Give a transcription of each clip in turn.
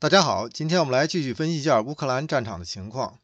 大家好，今天我们来继续分析一下乌克兰战场的情况。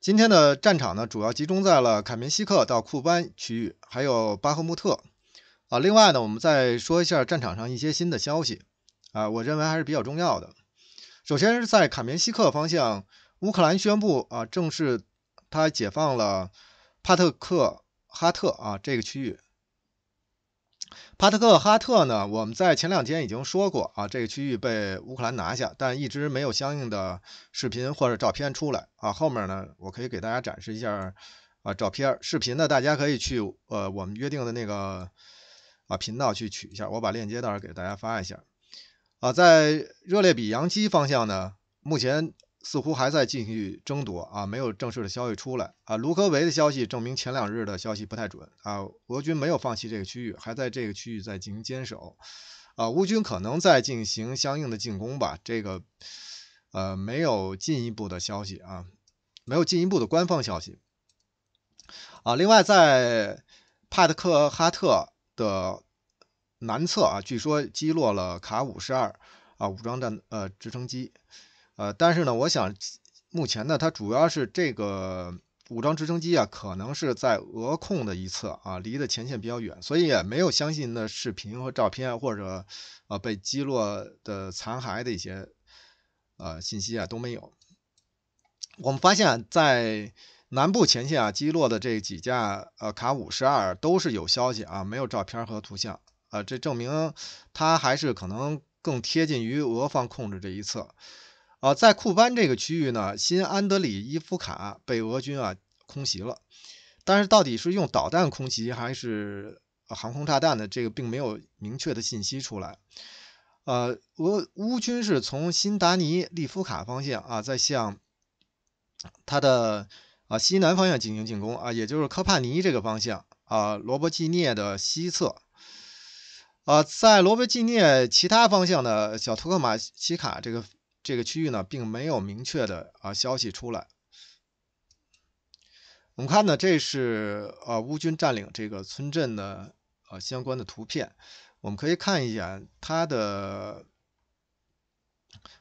今天的战场呢，主要集中在了卡明西克到库班区域，还有巴赫穆特啊。另外呢，我们再说一下战场上一些新的消息啊，我认为还是比较重要的。首先是在卡明西克方向，乌克兰宣布啊，正式他解放了帕特克哈特啊这个区域。帕特克哈特呢？我们在前两天已经说过啊，这个区域被乌克兰拿下，但一直没有相应的视频或者照片出来啊。后面呢，我可以给大家展示一下啊照片、视频呢，大家可以去呃我们约定的那个啊频道去取一下，我把链接到时候给大家发一下啊。在热列比扬基方向呢，目前。似乎还在继续争夺啊，没有正式的消息出来啊。卢科维的消息证明前两日的消息不太准啊。俄军没有放弃这个区域，还在这个区域在进行坚守啊。乌军可能在进行相应的进攻吧，这个呃没有进一步的消息啊，没有进一步的官方消息啊。另外，在帕特克哈特的南侧啊，据说击落了卡五十二啊武装战呃直升机。呃，但是呢，我想目前呢，它主要是这个武装直升机啊，可能是在俄控的一侧啊，离的前线比较远，所以也没有相信的视频和照片，或者呃被击落的残骸的一些呃信息啊都没有。我们发现，在南部前线啊，击落的这几架呃卡五十二都是有消息啊，没有照片和图像啊，这证明它还是可能更贴近于俄方控制这一侧。啊，在库班这个区域呢，新安德里伊夫卡被俄军啊空袭了，但是到底是用导弹空袭还是航空炸弹的，这个并没有明确的信息出来。呃，俄乌军是从新达尼利夫卡方向啊，在向它的啊西南方向进行进攻啊，也就是科帕尼这个方向啊，罗伯季涅的西侧。啊，在罗伯季涅其他方向的小托克马奇卡这个。这个区域呢，并没有明确的啊消息出来。我们看呢，这是呃乌军占领这个村镇的呃相关的图片，我们可以看一眼它的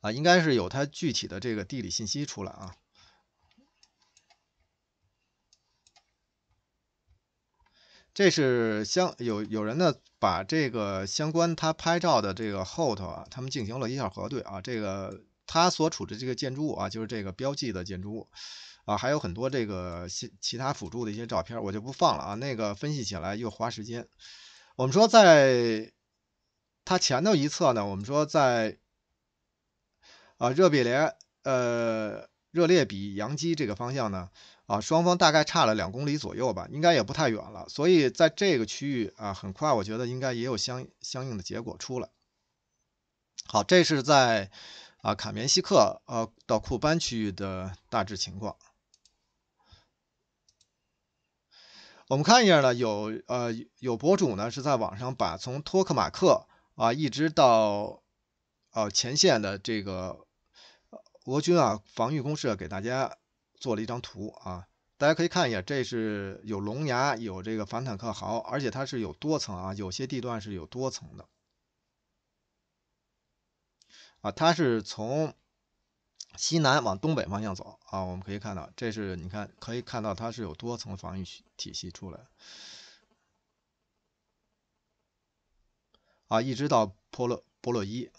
啊，应该是有它具体的这个地理信息出来啊。这是相有有人呢，把这个相关他拍照的这个后头啊，他们进行了一下核对啊，这个他所处的这个建筑物啊，就是这个标记的建筑物啊，还有很多这个其其他辅助的一些照片，我就不放了啊，那个分析起来又花时间。我们说在它前头一侧呢，我们说在啊热比连呃热列比扬基这个方向呢。啊，双方大概差了两公里左右吧，应该也不太远了。所以在这个区域啊，很快我觉得应该也有相相应的结果出来。好，这是在啊卡梅西克呃到库班区域的大致情况。我们看一下呢，有呃有博主呢是在网上把从托克马克啊一直到啊前线的这个俄军啊防御工事给大家。做了一张图啊，大家可以看一下，这是有龙牙，有这个反坦克壕，而且它是有多层啊，有些地段是有多层的啊，它是从西南往东北方向走啊，我们可以看到，这是你看可以看到它是有多层防御体系出来啊，一直到波洛波洛伊。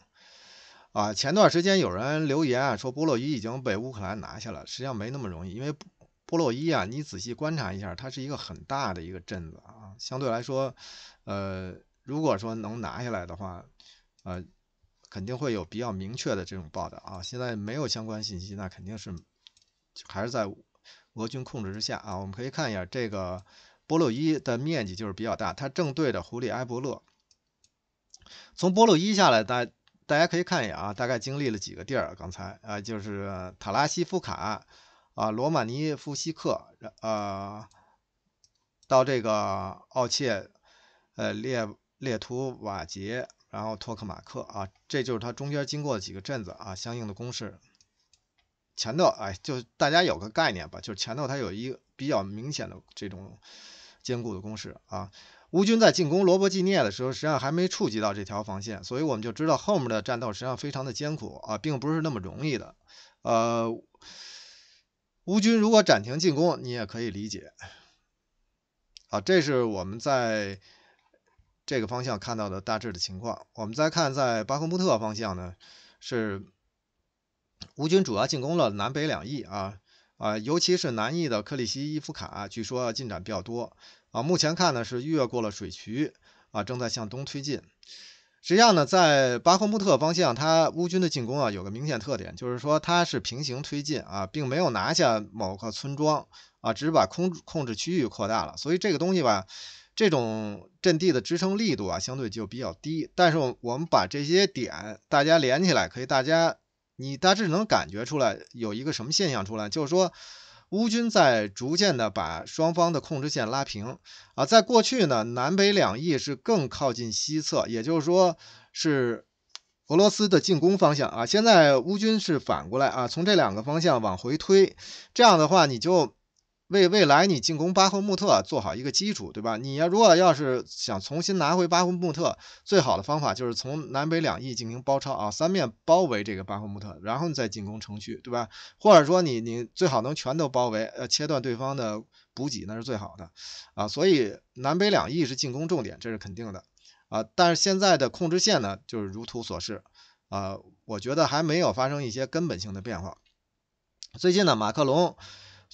啊，前段时间有人留言啊，说波洛伊已经被乌克兰拿下了，实际上没那么容易，因为波洛伊啊，你仔细观察一下，它是一个很大的一个镇子啊，相对来说，呃，如果说能拿下来的话，呃，肯定会有比较明确的这种报道啊。现在没有相关信息，那肯定是还是在俄军控制之下啊。我们可以看一下这个波洛伊的面积就是比较大，它正对着胡里埃伯勒，从波洛伊下来，大家。大家可以看一眼啊，大概经历了几个地儿。刚才啊，就是塔拉西夫卡啊，罗马尼夫西克，呃，到这个奥切，呃，列列图瓦杰，然后托克马克啊，这就是它中间经过的几个镇子啊，相应的公式。前头，哎，就大家有个概念吧，就是前头它有一个比较明显的这种坚固的公式啊。乌军在进攻罗伯季涅的时候，实际上还没触及到这条防线，所以我们就知道后面的战斗实际上非常的艰苦啊，并不是那么容易的。呃，乌军如果暂停进攻，你也可以理解。好，这是我们在这个方向看到的大致的情况。我们再看在巴赫穆特方向呢，是乌军主要进攻了南北两翼啊啊，尤其是南翼的克里希伊夫卡，据说进展比较多。啊，目前看呢是越过了水渠啊，正在向东推进。实际上呢，在巴赫穆特方向，它乌军的进攻啊有个明显特点，就是说它是平行推进啊，并没有拿下某个村庄啊，只是把控控制区域扩大了。所以这个东西吧，这种阵地的支撑力度啊相对就比较低。但是我们把这些点大家连起来，可以大家你大致能感觉出来有一个什么现象出来，就是说。乌军在逐渐的把双方的控制线拉平啊，在过去呢，南北两翼是更靠近西侧，也就是说是俄罗斯的进攻方向啊。现在乌军是反过来啊，从这两个方向往回推，这样的话你就。为未来你进攻巴赫穆特做好一个基础，对吧？你要如果要是想重新拿回巴赫穆特，最好的方法就是从南北两翼进行包抄啊，三面包围这个巴赫穆特，然后你再进攻城区，对吧？或者说你你最好能全都包围，呃，切断对方的补给，那是最好的啊。所以南北两翼是进攻重点，这是肯定的啊。但是现在的控制线呢，就是如图所示啊，我觉得还没有发生一些根本性的变化。最近呢，马克龙。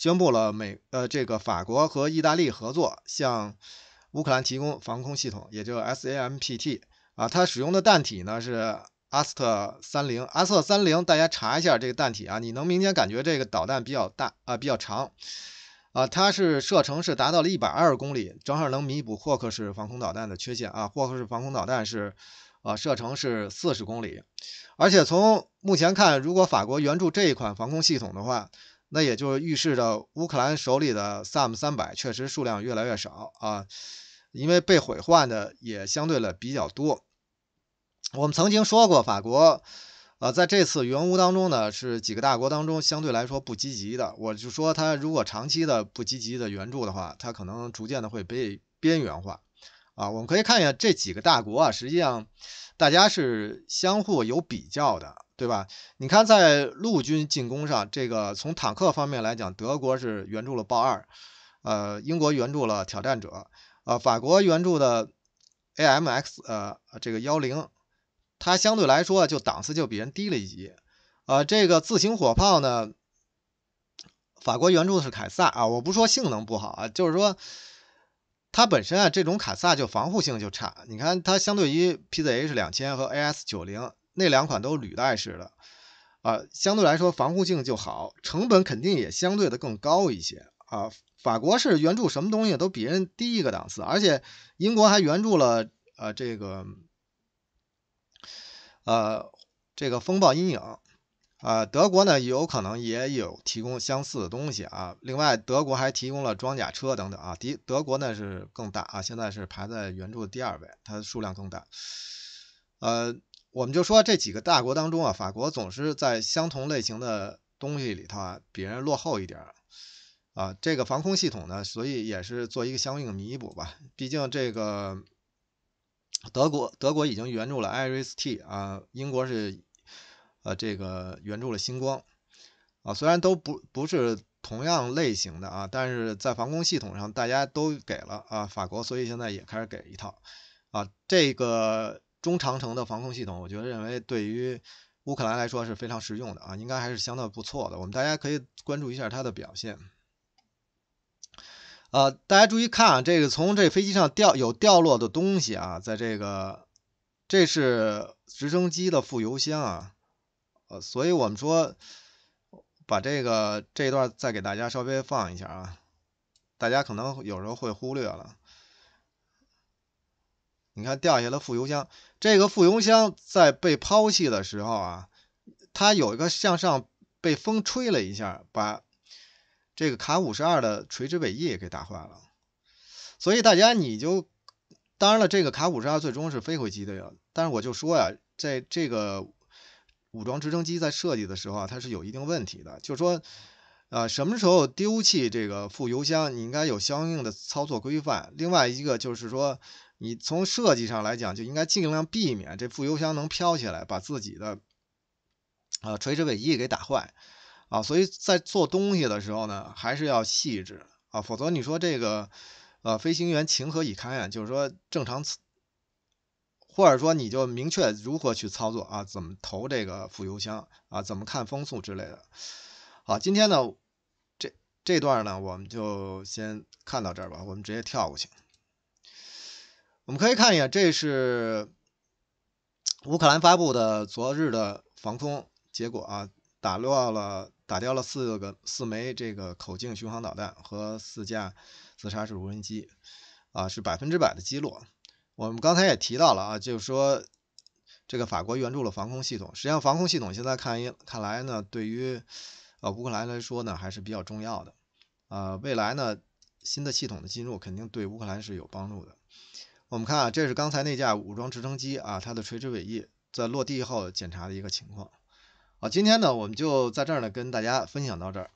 宣布了美呃这个法国和意大利合作向乌克兰提供防空系统，也就 S A M P T 啊，它使用的弹体呢是阿斯特三零，阿斯特三零，大家查一下这个弹体啊，你能明显感觉这个导弹比较大啊，比较长啊，它是射程是达到了一百二十公里，正好能弥补霍克式防空导弹的缺陷啊，霍克式防空导弹是啊射程是四十公里，而且从目前看，如果法国援助这一款防空系统的话。那也就是预示着乌克兰手里的 SAM 三百确实数量越来越少啊，因为被毁坏的也相对的比较多。我们曾经说过，法国，呃，在这次援乌当中呢，是几个大国当中相对来说不积极的。我就说，他如果长期的不积极的援助的话，他可能逐渐的会被边缘化啊。我们可以看一下这几个大国啊，实际上大家是相互有比较的。对吧？你看，在陆军进攻上，这个从坦克方面来讲，德国是援助了豹二，呃，英国援助了挑战者，呃，法国援助的 AMX，呃，这个幺零，它相对来说就档次就比人低了一级。呃，这个自行火炮呢，法国援助的是凯撒啊，我不说性能不好啊，就是说它本身啊，这种卡萨就防护性就差。你看，它相对于 PZH 两千和 AS 九零。那两款都是履带式的，啊，相对来说防护性就好，成本肯定也相对的更高一些啊。法国是援助什么东西都比人低一个档次，而且英国还援助了，呃，这个，呃，这个风暴阴影，啊，德国呢有可能也有提供相似的东西啊。另外，德国还提供了装甲车等等啊。德德国那是更大啊，现在是排在援助的第二位，它的数量更大，呃。我们就说这几个大国当中啊，法国总是在相同类型的东西里头啊，比人落后一点儿啊。这个防空系统呢，所以也是做一个相应弥补吧。毕竟这个德国，德国已经援助了 i r i s T 啊，英国是呃这个援助了星光啊，虽然都不不是同样类型的啊，但是在防空系统上大家都给了啊，法国所以现在也开始给一套啊，这个。中长城的防空系统，我觉得认为对于乌克兰来说是非常实用的啊，应该还是相当不错的。我们大家可以关注一下它的表现。呃，大家注意看，啊，这个从这飞机上掉有掉落的东西啊，在这个这是直升机的副油箱啊，呃，所以我们说把这个这段再给大家稍微放一下啊，大家可能有时候会忽略了。你看掉下来副油箱，这个副油箱在被抛弃的时候啊，它有一个向上被风吹了一下，把这个卡五十二的垂直尾翼给打坏了。所以大家你就当然了，这个卡五十二最终是飞回基地了。但是我就说呀，在这个武装直升机在设计的时候啊，它是有一定问题的。就是说，啊，什么时候丢弃这个副油箱，你应该有相应的操作规范。另外一个就是说。你从设计上来讲，就应该尽量避免这副油箱能飘起来，把自己的呃垂直尾翼给打坏啊。所以在做东西的时候呢，还是要细致啊，否则你说这个呃飞行员情何以堪啊？就是说正常，或者说你就明确如何去操作啊，怎么投这个副油箱啊，怎么看风速之类的。好，今天呢这这段呢，我们就先看到这儿吧，我们直接跳过去。我们可以看一下，这是乌克兰发布的昨日的防空结果啊，打落了打掉了四个四枚这个口径巡航导弹和四架自杀式无人机，啊，是百分之百的击落。我们刚才也提到了啊，就是说这个法国援助了防空系统，实际上防空系统现在看一看来呢，对于呃乌克兰来说呢还是比较重要的，啊，未来呢新的系统的进入肯定对乌克兰是有帮助的。我们看啊，这是刚才那架武装直升机啊，它的垂直尾翼在落地后检查的一个情况。好，今天呢，我们就在这儿呢，跟大家分享到这儿。